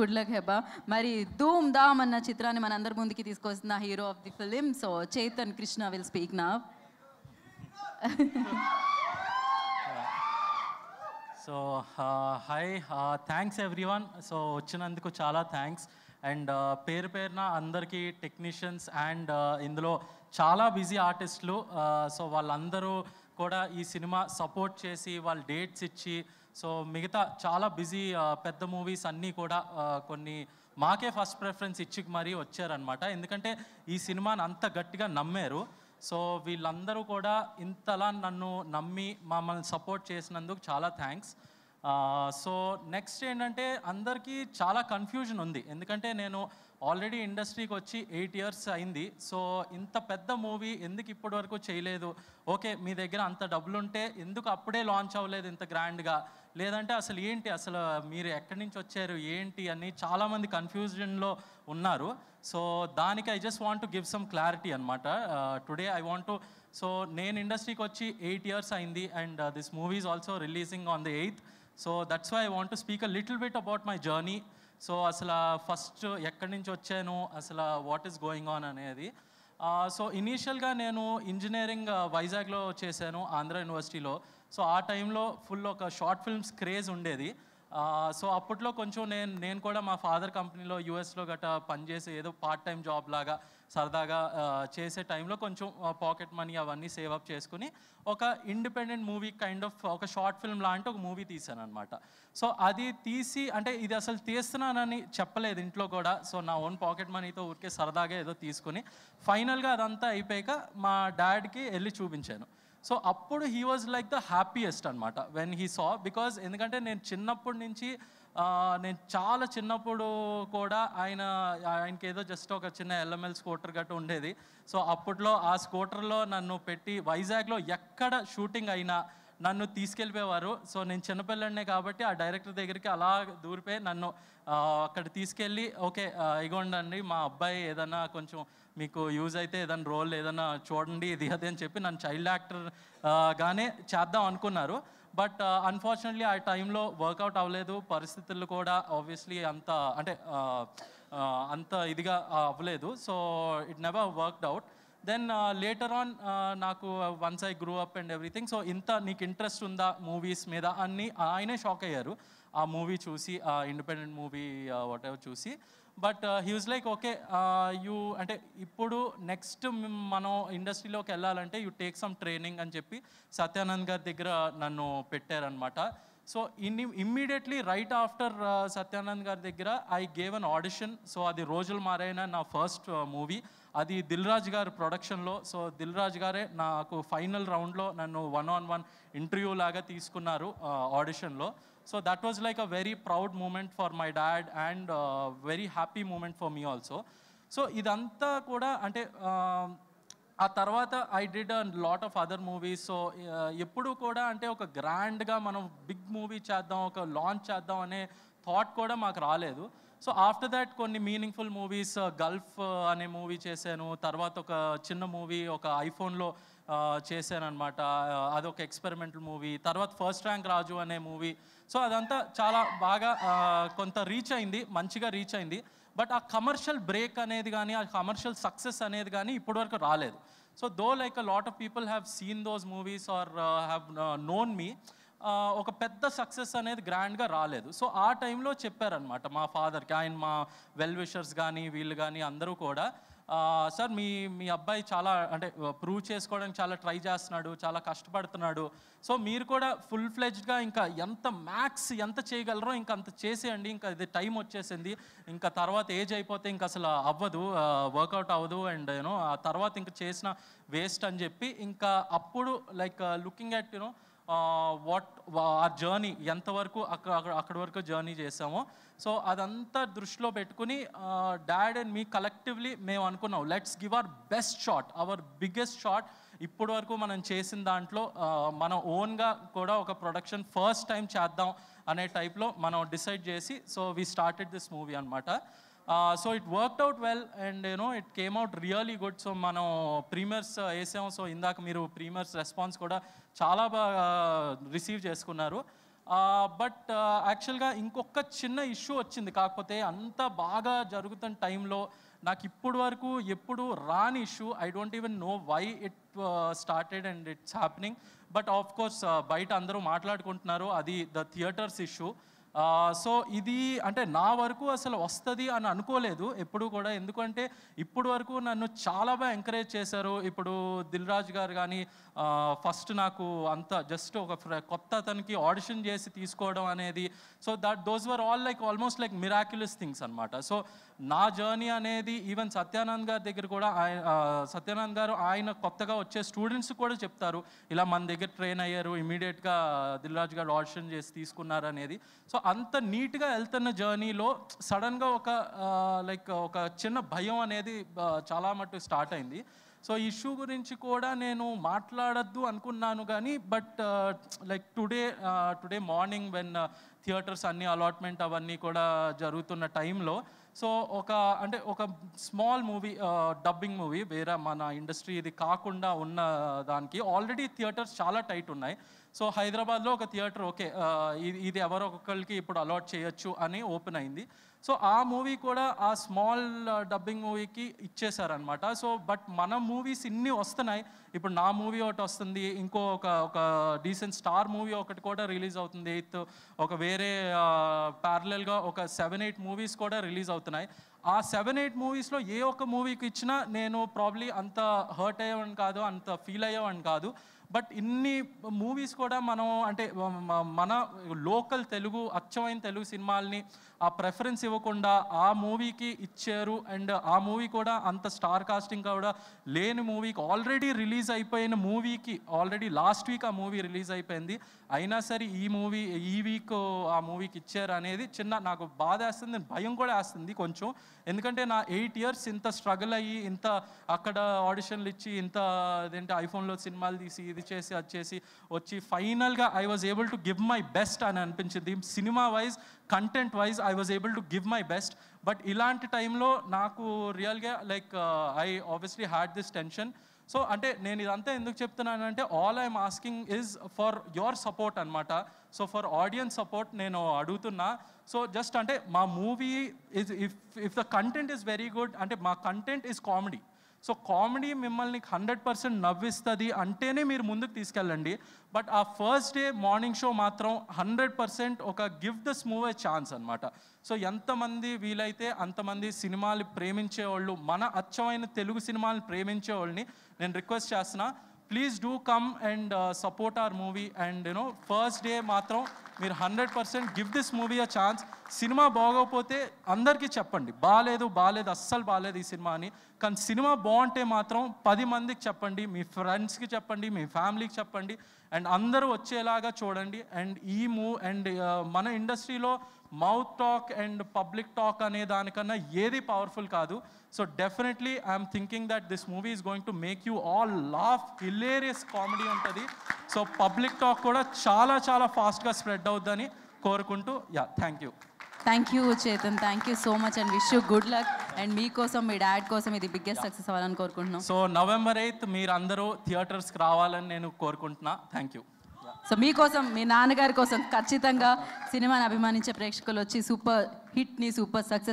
good luck Heba మరి ధూమ్ ధామ్ అన్న చిత్రాన్ని మన అందరి ముందుకి తీసుకొస్తున్న hero of the film so Chaitan Krishna will speak నా so hi thanks everyone so వచ్చినందుకు చాలా థ్యాంక్స్ అండ్ పేరు పేరున అందరికీ టెక్నీషియన్స్ అండ్ ఇందులో చాలా బిజీ ఆర్టిస్టులు సో వాళ్ళందరూ కూడా ఈ సినిమా సపోర్ట్ చేసి వాళ్ళు డేట్స్ ఇచ్చి సో మిగతా చాలా బిజీ పెద్ద మూవీస్ అన్నీ కూడా కొన్ని మాకే ఫస్ట్ ప్రిఫరెన్స్ ఇచ్చి మరీ వచ్చారనమాట ఎందుకంటే ఈ సినిమాని అంత గట్టిగా నమ్మారు సో వీళ్ళందరూ కూడా ఇంతలా నన్ను నమ్మి మమ్మల్ని సపోర్ట్ చేసినందుకు చాలా థ్యాంక్స్ సో నెక్స్ట్ ఏంటంటే అందరికీ చాలా కన్ఫ్యూజన్ ఉంది ఎందుకంటే నేను ఆల్రెడీ ఇండస్ట్రీకి వచ్చి ఎయిట్ ఇయర్స్ అయింది సో ఇంత పెద్ద మూవీ ఎందుకు ఇప్పటి వరకు చేయలేదు ఓకే మీ దగ్గర అంత డబ్బులు ఉంటే ఎందుకు అప్పుడే లాంచ్ అవ్వలేదు ఇంత గ్రాండ్గా లేదంటే అసలు ఏంటి అసలు మీరు ఎక్కడి నుంచి వచ్చారు ఏంటి అని చాలామంది కన్ఫ్యూజన్లో ఉన్నారు సో దానికి I just want to give some clarity అనమాట today I want to so నేను ఇండస్ట్రీకి వచ్చి ఎయిట్ ఇయర్స్ అయింది and this movies also releasing on the eighth so that's why I want to speak a little bit about my journey so అసలు first ఎక్కడి నుంచి వచ్చాను అసలు వాట్ ఈస్ గోయింగ్ ఆన్ అనేది సో ఇనీషియల్గా నేను ఇంజనీరింగ్ వైజాగ్లో చేశాను ఆంధ్ర యూనివర్సిటీలో సో ఆ టైంలో ఫుల్ ఒక షార్ట్ ఫిల్మ్స్ క్రేజ్ ఉండేది సో అప్పట్లో కొంచెం నేను నేను కూడా మా ఫాదర్ కంపెనీలో యూఎస్లో గట్రా పనిచేసే ఏదో పార్ట్ టైం జాబ్ లాగా సరదాగా చేసే టైంలో కొంచెం పాకెట్ మనీ అవన్నీ సేవ్ అప్ చేసుకుని ఒక ఇండిపెండెంట్ మూవీ కైండ్ ఆఫ్ ఒక షార్ట్ ఫిల్మ్ లాంటి ఒక మూవీ తీశాను అనమాట సో అది తీసి అంటే ఇది అసలు తీస్తున్నానని చెప్పలేదు ఇంట్లో కూడా సో నా ఓన్ పాకెట్ మనీతో ఊరికే సరదాగా ఏదో తీసుకుని ఫైనల్గా అదంతా అయిపోయాక మా డాడ్కి వెళ్ళి చూపించాను సో అప్పుడు he was like the happiest అనమాట వెన్ హీ సా బికాజ్ ఎందుకంటే నేను చిన్నప్పటి నుంచి నేను చాలా చిన్నప్పుడు కూడా ఆయన ఆయనకి ఏదో జస్ట్ ఒక చిన్న ఎల్ఎంఎల్ స్కూటర్ గట్టు ఉండేది సో అప్పట్లో ఆ స్కూటర్లో నన్ను పెట్టి వైజాగ్లో ఎక్కడ షూటింగ్ అయినా నన్ను తీసుకెళ్ళిపోయేవారు సో నేను చిన్నపిల్లడినే కాబట్టి ఆ డైరెక్టర్ దగ్గరికి అలా దూరిపోయి నన్ను అక్కడ తీసుకెళ్ళి ఓకే ఇగోండండి మా అబ్బాయి ఏదైనా కొంచెం మీకు యూజ్ అయితే ఏదైనా రోల్ ఏదైనా చూడండి ఇది అది అని చెప్పి నన్ను చైల్డ్ యాక్టర్ గానే చేద్దాం అనుకున్నారు బట్ అన్ఫార్చునేట్లీ ఆ టైంలో వర్కౌట్ అవ్వలేదు పరిస్థితులు కూడా ఆబ్వియస్లీ అంత అంటే అంత ఇదిగా అవ్వలేదు so it never worked out then later on నాకు once I grew up and everything so ఇంత నీకు ఇంట్రెస్ట్ ఉందా మూవీస్ మీద అన్ని ఆయనే షాక్ అయ్యారు ఆ మూవీ చూసి ఆ ఇండిపెండెంట్ మూవీ వాట్ ఎవర్ చూసి but was like okay you అంటే ఇప్పుడు నెక్స్ట్ మనం ఇండస్ట్రీలోకి వెళ్ళాలంటే యూ టేక్ సమ్ ట్రైనింగ్ అని చెప్పి సత్యానంద్ గారి దగ్గర నన్ను పెట్టారనమాట సో ఇన్ని ఇమ్మీడియట్లీ రైట్ ఆఫ్టర్ సత్యానంద్ గారి దగ్గర I gave an audition so అది రోజులు మారైన నా ఫస్ట్ మూవీ uh, అది దిల్ రాజ్ గారి ప్రొడక్షన్లో సో దిల్ రాజ్ గారే నాకు ఫైనల్ రౌండ్లో నన్ను వన్ ఆన్ వన్ ఇంటర్వ్యూ లాగా తీసుకున్నారు ఆడిషన్లో so that was like a very proud moment for my dad and very happy moment for me also so ఇదంతా కూడా అంటే uh, ఆ తర్వాత I did a lot of other movies so ఎప్పుడు కూడా అంటే ఒక గ్రాండ్గా మనం బిగ్ మూవీ చేద్దాం ఒక లాంచ్ చేద్దాం అనే థాట్ కూడా మాకు రాలేదు సో ఆఫ్టర్ దాట్ కొన్ని మీనింగ్ఫుల్ మూవీస్ గల్ఫ్ అనే మూవీ చేశాను తర్వాత ఒక చిన్న మూవీ ఒక ఐఫోన్లో uh, చేశాను అనమాట uh, అదొక ఎక్స్పెరిమెంటల్ మూవీ తర్వాత ఫస్ట్ ర్యాంక్ రాజు అనే మూవీ సో అదంతా చాలా బాగా uh, కొంత రీచ్ అయింది మంచిగా రీచ్ అయింది బట్ ఆ కమర్షియల్ బ్రేక్ అనేది కానీ ఆ కమర్షియల్ సక్సెస్ అనేది కానీ ఇప్పటివరకు రాలేదు so though like a lot of people have seen those movies or have known me ఒక పెద్ద సక్సెస్ అనేది గ్రాండ్గా రాలేదు సో ఆ టైంలో చెప్పారనమాట మా ఫాదర్కి ఆయన మా వెల్ విషర్స్ కానీ వీళ్ళు కానీ అందరూ కూడా సార్ మీ మీ అబ్బాయి చాలా అంటే ప్రూవ్ చేసుకోవడానికి చాలా ట్రై చేస్తున్నాడు చాలా కష్టపడుతున్నాడు సో మీరు కూడా ఫుల్ ఫ్లెజ్డ్గా ఇంకా ఎంత మ్యాక్స్ ఎంత చేయగలరో ఇంకా అంత చేసేయండి ఇంకా ఇది టైం వచ్చేసింది ఇంకా తర్వాత ఏజ్ అయిపోతే ఇంకా అసలు అవ్వదు వర్కౌట్ అవ్వదు అండ్ యూనో ఆ తర్వాత ఇంకా చేసిన వేస్ట్ అని చెప్పి ఇంకా అప్పుడు like looking at you know what ఆ జర్నీ ఎంతవరకు అక్కడ అక్కడ వరకు జర్నీ చేసామో సో అదంతా దృష్టిలో పెట్టుకుని డాడ్ అండ్ మీ కలెక్టివ్లీ మేము అనుకున్నాం let's give our best shot our biggest shot ఇప్పటి వరకు మనం చేసిన దాంట్లో మనం ఓన్గా కూడా ఒక ప్రొడక్షన్ ఫస్ట్ టైం చేద్దాం అనే టైప్లో మనం డిసైడ్ చేసి so we started this movie అనమాట so it worked out well and you know it came out really good so మనం ప్రీమియర్స్ వేసాం సో ఇందాక మీరు ప్రీమియర్స్ రెస్పాన్స్ కూడా చాలా బాగా రిసీవ్ చేసుకున్నారు బట్ యాక్చువల్గా ఇంకొక చిన్న ఇష్యూ వచ్చింది కాకపోతే అంత బాగా జరుగుతున్న టైంలో నాకు ఇప్పుడు వరకు ఎప్పుడు రాని issue I don't even know why it started and it's happening but of course బయట అందరూ మాట్లాడుకుంటున్నారు అది ద థియేటర్స్ ఇష్యూ సో ఇది అంటే నా వరకు అసలు వస్తుంది అని అనుకోలేదు ఎప్పుడు కూడా ఎందుకంటే ఇప్పుడు వరకు నన్ను చాలా బాగా ఎంకరేజ్ చేశారు ఇప్పుడు దిల్రాజ్ గారు కానీ ఫస్ట్ నాకు అంత జస్ట్ ఒక కొత్త అతనికి ఆడిషన్ చేసి తీసుకోవడం అనేది so that those were all like almost like miraculous things అనమాట సో నా జర్నీ అనేది ఈవెన్ సత్యానంద్ గారి దగ్గర కూడా ఆయన సత్యానంద్ గారు ఆయన కొత్తగా వచ్చే స్టూడెంట్స్ కూడా చెప్తారు ఇలా మన దగ్గర ట్రైన్ అయ్యారు ఇమీడియట్గా దిల్రాజ్ గారు ఆడిషన్ చేసి తీసుకున్నారు అనేది సో అంత నీట్గా వెళ్తున్న జర్నీలో సడన్గా ఒక లైక్ ఒక చిన్న భయం అనేది చాలా మట్టు స్టార్ట్ అయింది సో ఇష్యూ గురించి కూడా నేను మాట్లాడద్దు అనుకున్నాను కానీ but like today today morning when theatres అన్ని అలాట్మెంట్ అవన్నీ కూడా జరుగుతున్న టైంలో సో ఒక అంటే ఒక స్మాల్ మూవీ డబ్బింగ్ మూవీ వేరే మన ఇండస్ట్రీ ఇది కాకుండా ఉన్న దానికి ఆల్రెడీ థియేటర్స్ చాలా టైట్ ఉన్నాయి సో హైదరాబాద్లో ఒక థియేటర్ ఓకే ఇది ఎవరో ఒకరికి ఇప్పుడు అలాట్ చేయొచ్చు అని ఓపెన్ అయింది సో ఆ మూవీ కూడా ఆ స్మాల్ డబ్బింగ్ మూవీకి ఇచ్చేసారనమాట సో బట్ మన మూవీస్ ఇన్ని వస్తున్నాయి ఇప్పుడు నా మూవీ ఒకటి వస్తుంది ఇంకో ఒక ఒక డీసెంట్ స్టార్ మూవీ ఒకటి కూడా రిలీజ్ అవుతుంది ఒక వేరే ప్యారలల్గా ఒక సెవెన్ ఎయిట్ మూవీస్ కూడా రిలీజ్ అవుతున్నాయి ఆ సెవెన్ ఎయిట్ మూవీస్లో ఏ ఒక్క మూవీకి ఇచ్చినా నేను ప్రాబ్లీ అంత హర్ట్ అయ్యేవాడిని కాదు అంత ఫీల్ అయ్యేవాడిని కాదు బట్ ఇన్ని మూవీస్ కూడా మనం అంటే మన లోకల్ తెలుగు అచ్చమైన తెలుగు సినిమాల్ని ఆ ప్రిఫరెన్స్ ఇవ్వకుండా ఆ మూవీకి ఇచ్చారు అండ్ ఆ మూవీ కూడా అంత స్టార్ కాస్టింగ్ కూడా లేని మూవీకి ఆల్రెడీ రిలీజ్ అయిపోయిన మూవీకి ఆల్రెడీ లాస్ట్ వీక్ ఆ మూవీ రిలీజ్ అయిపోయింది అయినా సరే ఈ మూవీ ఈ వీక్ ఆ మూవీకి ఇచ్చారు అనేది చిన్న నాకు బాధ వేస్తుంది భయం కూడా వేస్తుంది కొంచెం ఎందుకంటే నా ఎయిట్ ఇయర్స్ ఇంత స్ట్రగుల్ అయ్యి ఇంత అక్కడ ఆడిషన్లు ఇచ్చి ఇంత అదేంటి ఐఫోన్లో సినిమాలు తీసి ఇది ఇది చేసి అది చేసి వచ్చి ఫైనల్గా I was able to give my best అని అనిపించింది సినిమా wise content wise I was able to give my best but ఇలాంటి టైంలో నాకు రియల్గా like I obviously had this tension so అంటే నేను ఇదంతా ఎందుకు చెప్తున్నాను అంటే all I'm asking is for your support అనమాట సో ఫర్ ఆడియన్స్ సపోర్ట్ నేను అడుగుతున్నా సో జస్ట్ అంటే మా movie is if if the content is very good అంటే మా content is comedy so comedy మిమ్మల్ని హండ్రెడ్ పర్సెంట్ నవ్విస్తుంది అంటేనే మీరు ముందుకు తీసుకెళ్ళండి బట్ ఆ ఫస్ట్ డే మార్నింగ్ షో మాత్రం హండ్రెడ్ పర్సెంట్ ఒక give the move a chance అనమాట సో ఎంతమంది వీలైతే అంతమంది సినిమాలు ప్రేమించే వాళ్ళు మన అచ్చమైన తెలుగు సినిమాలను వాళ్ళని నేను రిక్వెస్ట్ చేస్తున్నా please do come and support our movie and you know first day మాత్రం మీరు hundred percent give this movie a chance సినిమా బాగోకపోతే అందరికీ చెప్పండి బాగాలేదు బాగాలేదు అస్సలు బాగాలేదు ఈ సినిమా అని కానీ సినిమా బాగుంటే మాత్రం పది మందికి చెప్పండి మీ ఫ్రెండ్స్కి చెప్పండి మీ ఫ్యామిలీకి చెప్పండి అండ్ అందరూ వచ్చేలాగా చూడండి అండ్ ఈ మూవ్ అండ్ మన ఇండస్ట్రీలో mouth talk and public talk అనే దానికన్నా ఏది పవర్ఫుల్ కాదు so definitely I'm thinking that this movie is going to make you all laugh hilarious comedy ఉంటుంది సో పబ్లిక్ టాక్ కూడా చాలా చాలా ఫాస్ట్గా స్ప్రెడ్ అవుద్దని కోరుకుంటూ yeah thank you thank you Chetan thank you so much and wish you good luck and మీకోసం మీ dad కోసం ఇది బిగ్గెస్ట్ సక్సెస్ అవ్వాలని కోరుకుంటున్నాం సో నవంబర్ ఎయిత్ మీరు అందరూ థియేటర్స్కి రావాలని నేను కోరుకుంటున్నా థ్యాంక్ యూ సో మీకోసం మీ నాన్నగారి కోసం ఖచ్చితంగా సినిమాని అభిమానించే ప్రేక్షకులు వచ్చి సూపర్ హిట్ని సూపర్ సక్సెస్